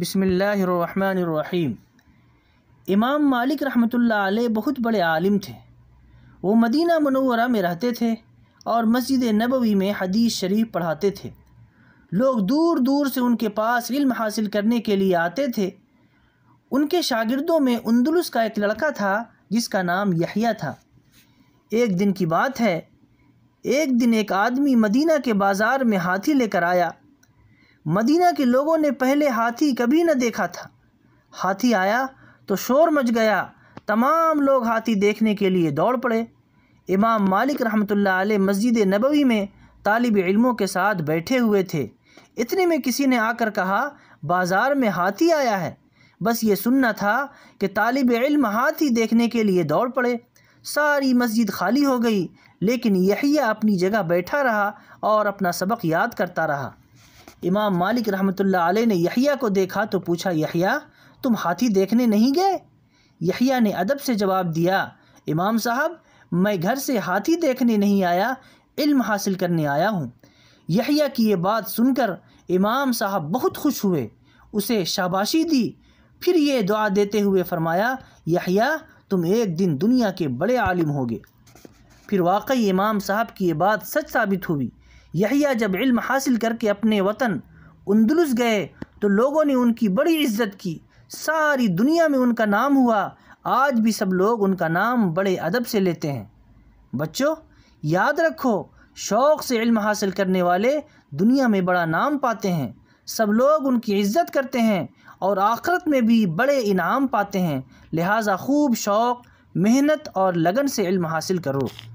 بسم اللہ الرحمن الرحیم امام مالک رحمۃ اللہ علیہ بہت بڑے عالم تھے وہ مدینہ منورہ میں رہتے تھے اور مسجد نبوی میں حدیث شریف پڑھاتے تھے لوگ دور دور سے ان کے پاس علم حاصل کرنے کے لیے آتے تھے ان کے شاگردوں میں اندلس کا ایک لڑکا تھا جس کا نام یحییٰ تھا ایک دن کی بات ہے ایک دن ایک آدمی مدینہ کے بازار میں ہاتھی لے کر آیا مدینہ کے لوگوں نے پہلے ہاتھی کبھی نہ دیکھا تھا ہاتھی آیا تو شور مچ گیا تمام لوگ ہاتھی دیکھنے کے لیے دوڑ پڑے امام مالک رحمت اللہ علیہ مسجد نبوی میں طالب علموں کے ساتھ بیٹھے ہوئے تھے اتنے میں کسی نے آ کر کہا بازار میں ہاتھی آیا ہے بس یہ سننا تھا کہ طالب علم ہاتھی دیکھنے کے لیے دوڑ پڑے ساری مسجد خالی ہو گئی لیکن یحییٰ اپنی جگہ بیٹھا رہا اور اپنا سبق یاد کرتا رہا امام مالک رحمۃ اللہ علیہ نے یحییٰ کو دیکھا تو پوچھا یحییٰ تم ہاتھی دیکھنے نہیں گئے یحییٰ نے ادب سے جواب دیا امام صاحب میں گھر سے ہاتھی دیکھنے نہیں آیا علم حاصل کرنے آیا ہوں یحییٰ کی یہ بات سن کر امام صاحب بہت خوش ہوئے اسے شاباشی دی پھر یہ دعا دیتے ہوئے فرمایا یحییٰ تم ایک دن دنیا کے بڑے عالم ہوگے پھر واقعی امام صاحب کی یہ بات سچ ثابت ہوئی یحییٰ جب علم حاصل کر کے اپنے وطن اندلس گئے تو لوگوں نے ان کی بڑی عزت کی ساری دنیا میں ان کا نام ہوا آج بھی سب لوگ ان کا نام بڑے ادب سے لیتے ہیں بچوں یاد رکھو شوق سے علم حاصل کرنے والے دنیا میں بڑا نام پاتے ہیں سب لوگ ان کی عزت کرتے ہیں اور آخرت میں بھی بڑے انعام پاتے ہیں لہٰذا خوب شوق محنت اور لگن سے علم حاصل کرو